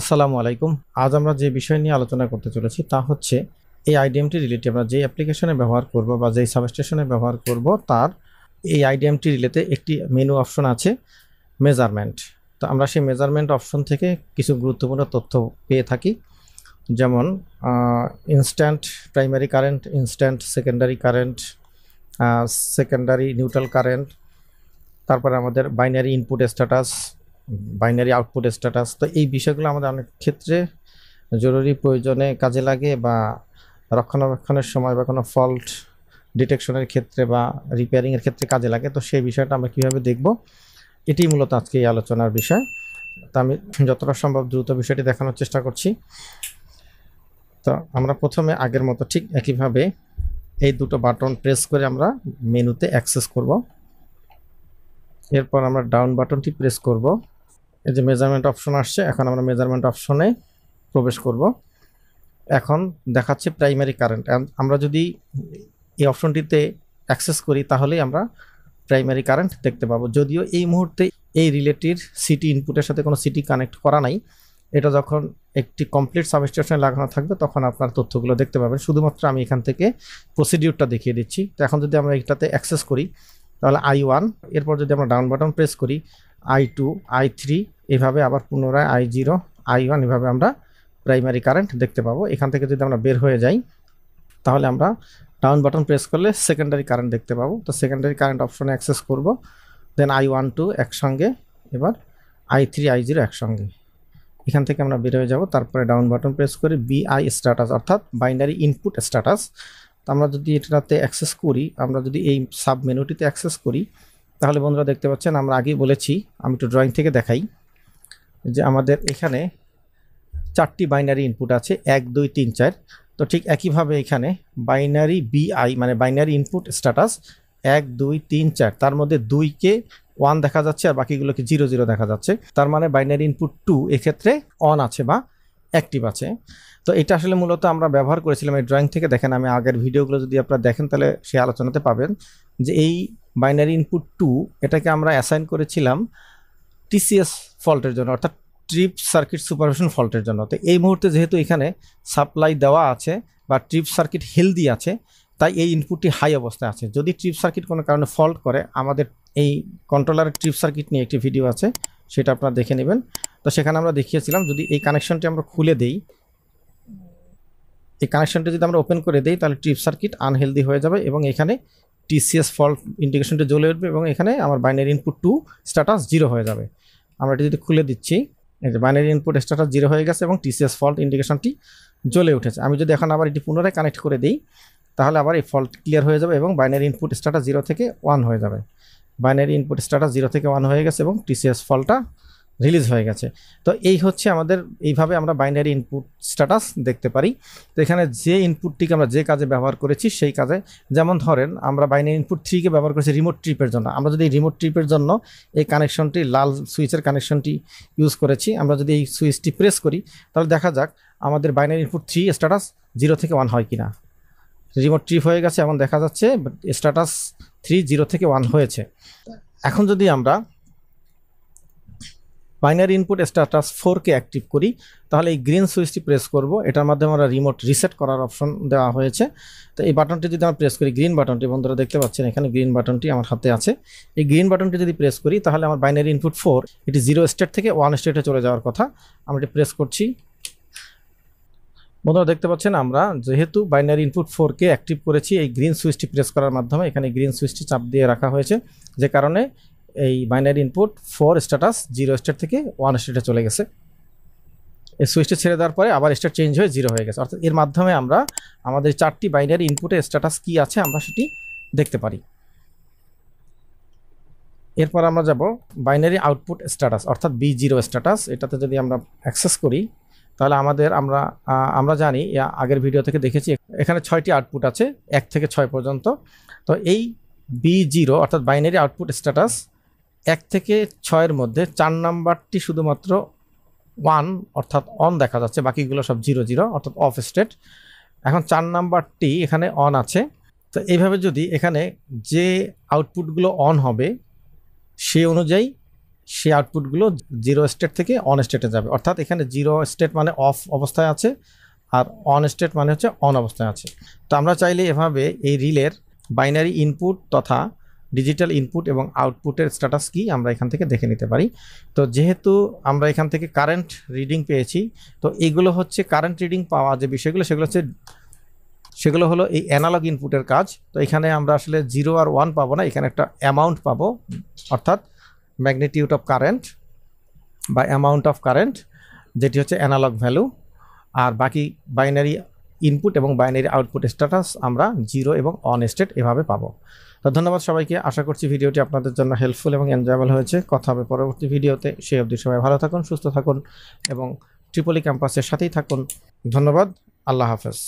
আসসালামু আলাইকুম আজ আমরা যে বিষয় নিয়ে আলোচনা করতে চলেছি তা হচ্ছে এই আইডিএমটি রিলেটে আমরা যেই অ্যাপ্লিকেশনে ব্যবহার করব বা যেই সাবস্টেশনে ব্যবহার করব তার এই আইডিএমটি রিলেতে একটি মেনু অপশন আছে মেজারমেন্ট তো আমরা সেই মেজারমেন্ট অপশন থেকে কিছু গুরুত্বপূর্ণ তথ্য পেয়ে থাকি যেমন instant primary current instant secondary current secondary neutral current তারপরে আমাদের binary input status binary output status তো এই বিষয়গুলো আমাদের অনেক ক্ষেত্রে জরুরি প্রয়োজনে কাজে লাগে বা রক্ষণাবেক্ষণের সময় বা কোনো ফল্ট ডিটেকশনের ক্ষেত্রে বা রিপেয়ারিংয়ের ক্ষেত্রে কাজে লাগে তো সেই বিষয়টা আমরা কীভাবে দেখব এটি মূলত আজকে এই আলোচনার বিষয় তা আমি যতটা সম্ভব দ্রুত বিষয়টি দেখানোর চেষ্টা করছি তো আমরা প্রথমে আগের মতো ঠিক একইভাবে এই দুটো বাটন প্রেস করে আমরা মেনুতে অ্যাক্সেস করব এরপর আমরা ডাউন বাটনটি প্রেস করব এই যে মেজারমেন্ট অপশন আসছে এখন আমরা মেজারমেন্ট অপশনে প্রবেশ করব এখন দেখাচ্ছে প্রাইমারি কারেন্ট আমরা যদি এই অপশনটিতে অ্যাক্সেস করি তাহলেই আমরা প্রাইমারি কারেন্ট দেখতে পাবো যদিও এই মুহূর্তে এই রিলেটিভ সিটি ইনপুটের সাথে কোনো সিটি কানেক্ট করা নাই এটা যখন একটি কমপ্লিট সাবস্টেশনে লাগানো থাকবে তখন আপনার তথ্যগুলো দেখতে পাবেন শুধুমাত্র আমি এখান থেকে প্রসিডিউরটা দেখিয়ে দিচ্ছি তো এখন যদি আমরা এটাতে অ্যাক্সেস করি তাহলে আই ওয়ান এরপর যদি আমরা ডাউন বাটন প্রেস করি আই টু আই থ্রি এভাবে আবার পুনরায় আই জিরো আই ওয়ান এভাবে আমরা প্রাইমারি কারেন্ট দেখতে পাবো এখান থেকে যদি আমরা বের হয়ে যাই তাহলে আমরা ডাউন বাটন প্রেস করলে সেকেন্ডারি কারেন্ট দেখতে পাবো তো সেকেন্ডারি কারেন্ট অপশনে অ্যাক্সেস করব দেন আই ওয়ান টু একসঙ্গে এবার আই থ্রি আই জিরো একসঙ্গে এখান থেকে আমরা বের হয়ে যাবো তারপরে ডাউন বাটন প্রেস করে বিআই স্ট্যাটাস অর্থাৎ বাইনারি ইনপুট স্ট্যাটাস তো আমরা যদি এটাতে অ্যাক্সেস করি আমরা যদি এই সাব মেনুটিতে অ্যাক্সেস করি তাহলে বন্ধুরা দেখতে পাচ্ছেন আমরা আগেই বলেছি আমি একটু ড্রয়িং থেকে দেখাই যে আমাদের এখানে চারটি বাইনারি ইনপুট আছে এক দুই তিন চার তো ঠিক একইভাবে এখানে বাইনারি বিআই মানে বাইনারি ইনপুট স্ট্যাটাস এক দুই তিন চার তার মধ্যে দুইকে ওয়ান দেখা যাচ্ছে আর বাকিগুলোকে জিরো জিরো দেখা যাচ্ছে তার মানে বাইনারি ইনপুট টু এক্ষেত্রে অন আছে বা অ্যাক্টিভ আছে তো এটা আসলে মূলত আমরা ব্যবহার করেছিলাম এই ড্রয়িং থেকে দেখেন আমি আগের ভিডিওগুলো যদি আপনারা দেখেন তাহলে সেই আলোচনাতে পাবেন যে এই বাইনারি ইনপুট টু এটাকে আমরা অ্যাসাইন করেছিলাম টিসিএস ফল্টের জন্য অর্থাৎ ট্রিপ সার্কিট সুপারভিশন ফল্টের জন্য তো এই মুহূর্তে যেহেতু এখানে সাপ্লাই দেওয়া আছে বা ট্রিপ সার্কিট হেলদি আছে তাই এই ইনপুটটি হাই অবস্থায় আছে যদি ট্রিপ সার্কিট কোনো কারণে ফল্ট করে আমাদের এই কন্ট্রোলারের ট্রিপ সার্কিট নিয়ে একটি ভিডিও আছে সেটা আপনারা দেখে নেবেন তো সেখানে আমরা দেখিয়েছিলাম যদি এই কানেকশনটি আমরা খুলে দেই এই কানেকশনটি যদি আমরা ওপেন করে দিই তাহলে ট্রিপ সার্কিট আনহেলদি হয়ে যাবে এবং এখানে টিসিএস ফল্ট ইন্ডিকেশনটি জ্বলে উঠবে এবং এখানে আমার binary input two status zero হয়ে যাবে আমরা এটি যদি খুলে দিচ্ছি বাইনারি ইনপুট স্ট্যাটাস জিরো হয়ে গেছে এবং টিসিএস ফল্ট ইন্ডিকেশনটি জ্বলে উঠেছে আমি যদি এখন আবার এটি পুনরায় কানেক্ট করে দিই তাহলে আবার এই ফল্ট ক্লিয়ার হয়ে যাবে এবং বাইনারি ইনপুট স্ট্যাটাস জিরো থেকে ওয়ান হয়ে যাবে বাইনারি ইনপুট স্ট্যাটাস জিরো থেকে ওয়ান হয়ে গেছে এবং টিসিএস ফলটা রিলিজ হয়ে গেছে তো এই হচ্ছে আমাদের এইভাবে আমরা বাইনারি ইনপুট স্ট্যাটাস দেখতে পারি তো এখানে যে ইনপুটটিকে আমরা যে কাজে ব্যবহার করেছি সেই কাজে যেমন ধরেন আমরা বাইনারি ইনপুট থ্রিকে ব্যবহার করেছি রিমোট ট্রিপের জন্য আমরা যদি রিমোট ট্রিপের জন্য এই কানেকশনটি লাল সুইচের কানেকশনটি ইউজ করেছি আমরা যদি এই সুইচটি প্রেস করি তাহলে দেখা যাক আমাদের binary input three status zero থেকে ওয়ান হয় কিনা রিমোট ট্রিপ হয়ে গেছে এমন দেখা যাচ্ছে স্ট্যাটাস থ্রি জিরো থেকে ওয়ান হয়েছে এখন যদি আমরা বাইনারি ইনপুট স্ট্যাটাস ফোরকে অ্যাক্টিভ করি তাহলে এই গ্রিন সুইচটি প্রেস করব এটার মাধ্যমে আমরা রিমোট রিসেট করার অপশন দেওয়া হয়েছে তো এই বাটনটি যদি আমরা প্রেস করি গ্রিন বাটনটি বন্ধুরা দেখতে পাচ্ছেন এখানে গ্রিন বাটনটি আমার হাতে আছে এই গ্রিন বাটনটি যদি প্রেস করি তাহলে আমার বাইনারি ইনপুট ফোর এটি জিরো স্টেট থেকে ওয়ান স্টেটে চলে যাওয়ার কথা আমরা এটি প্রেস করছি বন্ধুরা দেখতে পাচ্ছেন আমরা যেহেতু বাইনারি ইনপুট ফোরকে অ্যাক্টিভ করেছি এই গ্রিন সুইচটি প্রেস করার মাধ্যমে এখানে গ্রিন সুইচটি চাপ দিয়ে রাখা হয়েছে যে কারণে এই binary input four status zero state থেকে ওয়ান স্টেটে চলে গেছে এই সুইচটা ছেড়ে দেওয়ার পরে আবার স্টেট চেঞ্জ হয়ে জিরো হয়ে গেছে অর্থাৎ এর মাধ্যমে আমরা আমাদের চারটি বাইনারি ইনপুটে স্ট্যাটাস কি আছে আমরা সেটি দেখতে পারি এরপর আমরা যাব বাইনারি আউটপুট স্ট্যাটাস অর্থাৎ বি জিরো স্ট্যাটাস এটাতে যদি আমরা অ্যাক্সেস করি তাহলে আমাদের আমরা আমরা জানি আগের ভিডিও থেকে দেখেছি এখানে ছয়টি আউটপুট আছে এক থেকে ছয় পর্যন্ত তো এই বি জিরো অর্থাৎ বাইনারি আউটপুট স্ট্যাটাস এক থেকে ছয়ের মধ্যে চার নাম্বারটি শুধুমাত্র ওয়ান অর্থাৎ অন দেখা যাচ্ছে বাকিগুলো সব জিরো জিরো অর্থাৎ অফ স্টেট এখন চার নাম্বারটি এখানে অন আছে তো এইভাবে যদি এখানে যে আউটপুটগুলো অন হবে সে অনুযায়ী সে আউটপুটগুলো জিরো স্টেট থেকে অন স্টেটে যাবে অর্থাৎ এখানে জিরো স্টেট মানে অফ অবস্থায় আছে আর অন স্টেট মানে হচ্ছে অন অবস্থায় আছে তো আমরা চাইলে এভাবে এই রিলের বাইনারি ইনপুট তথা ডিজিটাল ইনপুট এবং আউটপুটের স্ট্যাটাস কি আমরা এখান থেকে দেখে নিতে পারি তো যেহেতু আমরা এখান থেকে কারেন্ট রিডিং পেয়েছি তো এগুলো হচ্ছে কারেন্ট রিডিং পাওয়া যে বিষয়গুলো সেগুলো হচ্ছে সেগুলো হলো এই অ্যানালগ ইনপুটের কাজ তো এখানে আমরা আসলে জিরো আর ওয়ান পাবো না এখানে একটা অ্যামাউন্ট পাবো অর্থাৎ ম্যাগনিটিউড অফ কারেন্ট বা অ্যামাউন্ট অফ কারেন্ট যেটি হচ্ছে অ্যানালগ ভ্যালু আর বাকি বাইনারি ইনপুট এবং বাইনারি আউটপুট স্ট্যাটাস আমরা জিরো এবং অন স্টেট এভাবে পাবো তো ধন্যবাদ সবাইকে আশা করছি ভিডিওটি আপনাদের জন্য হেল্পফুল এবং এনজয়েবল হয়েছে কথা হবে পরবর্তী ভিডিওতে সেই অবধি সবাই ভালো থাকুন সুস্থ থাকুন এবং ট্রিপলি ক্যাম্পাসের সাথেই থাকুন ধন্যবাদ আল্লাহ হাফেজ